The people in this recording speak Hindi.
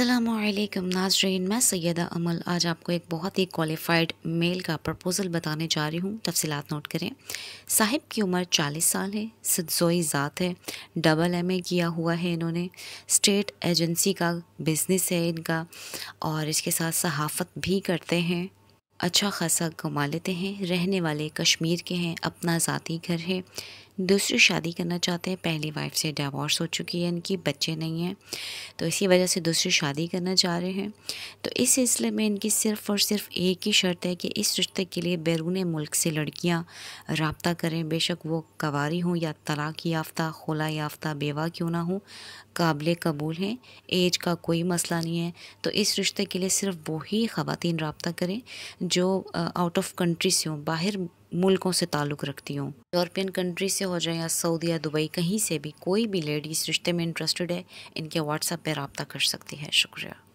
असलकम नाजरीन मैं सैदा अमल आज आपको एक बहुत ही क्वालिफाइड मेल का प्रपोज़ल बताने जा रही हूँ तफसीत नोट करें साहिब की उम्र 40 साल है सदसोई ज़ात है डबल एम ए किया हुआ है इन्होंने स्टेट एजेंसी का बिज़नेस है इनका और इसके साथ सहाफ़त भी करते हैं अच्छा खासा कमा लेते हैं रहने वाले कश्मीर के हैं अपना ज़ाती घर है दूसरी शादी करना चाहते हैं पहली वाइफ से डिवोर्स हो चुकी है इनकी बच्चे नहीं हैं तो इसी वजह से दूसरी शादी करना चाह रहे हैं तो इस सिलसिले में इनकी सिर्फ़ और सिर्फ एक ही शर्त है कि इस रिश्ते के लिए बैरून मुल्क से लड़कियाँ रबता करें बेशक वो कवारी हों या तलाक याफ्ता खोला याफ्ता बेवा क्यों ना हो काबिल कबूल हैं एज का कोई मसला नहीं है तो इस रिश्ते के लिए सिर्फ वही ख़वान रबता करें जो आउट ऑफ कंट्री से हों बाहर मुल्कों से ताल्लुक़ रखती हूँ यूरोपियन कंट्री से हो जाए या सऊदी या दुबई कहीं से भी कोई भी लेडीज़ रिश्ते में इंटरेस्टेड है इनके व्हाट्सएप पर रबता कर सकती है शुक्रिया